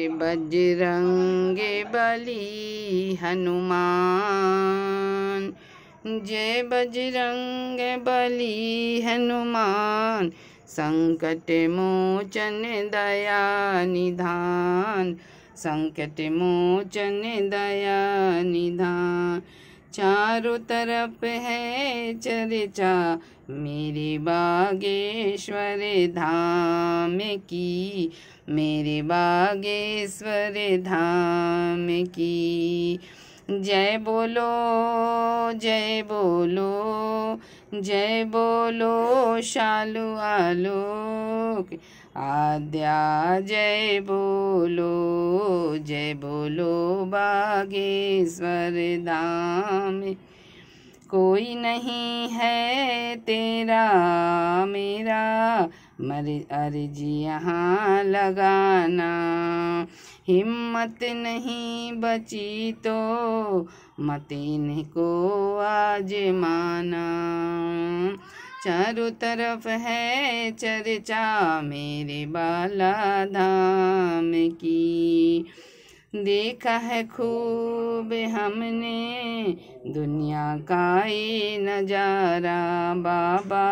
के बजरंगे बलि हनुमान जय बजरंग बलि हनुमान संकट मोचन दया निधान संकट मोचन दया निधान चारों तरफ है चर्चा मेरे बागेश्वर धाम की मेरे बागेश्वर धाम की जय बोलो जय बोलो जय बोलो शालू आलोक आद्या जय बोलो जय बोलो बागेश्वर धाम कोई नहीं है तेरा मेरा मर अर्जी यहाँ लगाना हिम्मत नहीं बची तो मत इनको माना चारों तरफ है चर्चा मेरे बाला धाम की देखा है खूब हमने दुनिया का ये नज़ारा बाबा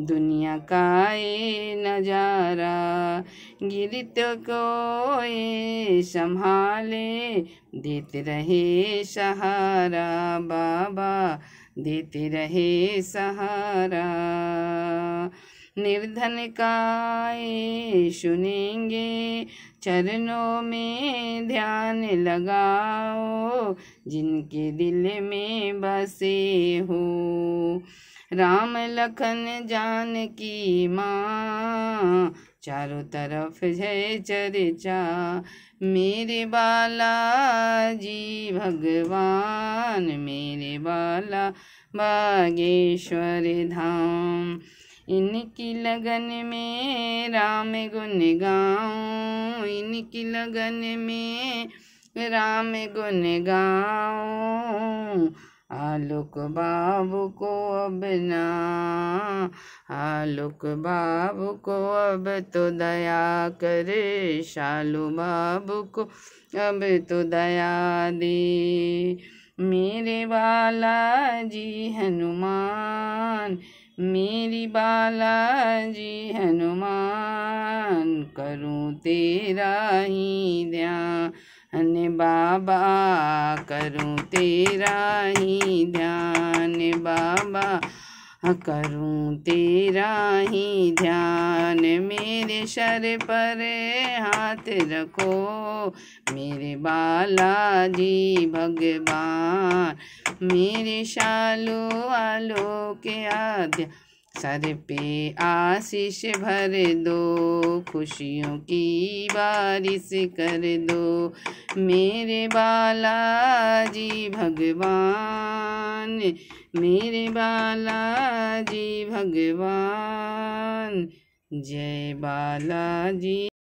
दुनिया का ये नज़ारा गिरित को ये संभाले देते रहे सहारा बाबा देते रहे सहारा निर्धन का सुनेंगे चरणों में ध्यान लगाओ जिनके दिल में बसे हो राम लखन जान की माँ चारों तरफ जय चर्चा मेरे बाला जी भगवान मेरे बाला बागेश्वर धाम इनकी लगन में राम गुन इनकी लगन में राम गुन गाओ आलोक बाबू को अब ना आलोक बाबू को अब तो दया करे शालू बाबू को अब तो दया दे मेरे बाला जी हनुमान मेरी बालाजी हनुमान करूँ तेरा ही ध्यान बाबा करूँ तेरा ही ध्यान बाबा करूँ तेरा ही ध्यान मेरे सर पर हाथ रखो मेरे बालाजी भगवान मेरे शालो के आद्या सर पे आशीष भर दो खुशियों की बारिश कर दो मेरे बालाजी भगवान मेरे बालाजी भगवान जय बालाजी